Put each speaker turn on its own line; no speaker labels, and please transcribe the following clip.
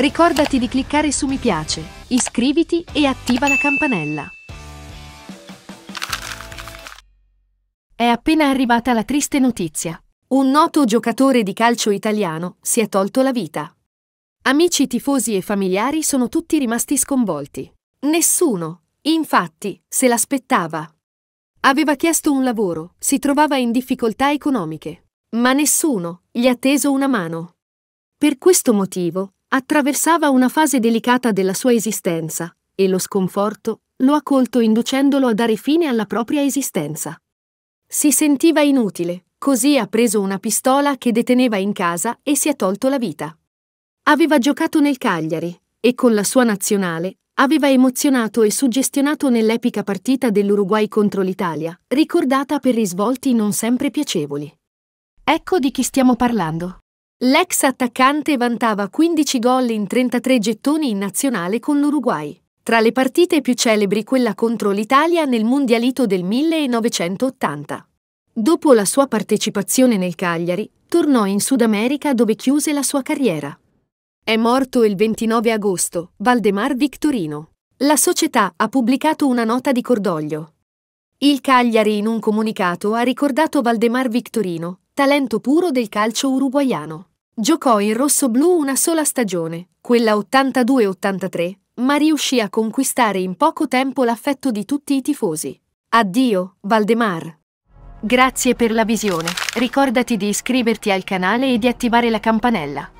Ricordati di cliccare su mi piace, iscriviti e attiva la campanella. È appena arrivata la triste notizia. Un noto giocatore di calcio italiano si è tolto la vita. Amici, tifosi e familiari sono tutti rimasti sconvolti. Nessuno, infatti, se l'aspettava. Aveva chiesto un lavoro, si trovava in difficoltà economiche, ma nessuno gli ha teso una mano. Per questo motivo, Attraversava una fase delicata della sua esistenza e lo sconforto lo ha colto inducendolo a dare fine alla propria esistenza. Si sentiva inutile, così ha preso una pistola che deteneva in casa e si è tolto la vita. Aveva giocato nel Cagliari e con la sua nazionale aveva emozionato e suggestionato nell'epica partita dell'Uruguay contro l'Italia, ricordata per risvolti non sempre piacevoli. Ecco di chi stiamo parlando. L'ex attaccante vantava 15 gol in 33 gettoni in nazionale con l'Uruguay. Tra le partite più celebri quella contro l'Italia nel Mondialito del 1980. Dopo la sua partecipazione nel Cagliari, tornò in Sud America dove chiuse la sua carriera. È morto il 29 agosto, Valdemar Victorino. La società ha pubblicato una nota di cordoglio. Il Cagliari in un comunicato ha ricordato Valdemar Victorino, talento puro del calcio uruguaiano. Giocò in rossoblù una sola stagione, quella 82-83, ma riuscì a conquistare in poco tempo l'affetto di tutti i tifosi. Addio, Valdemar! Grazie per la visione. Ricordati di iscriverti al canale e di attivare la campanella.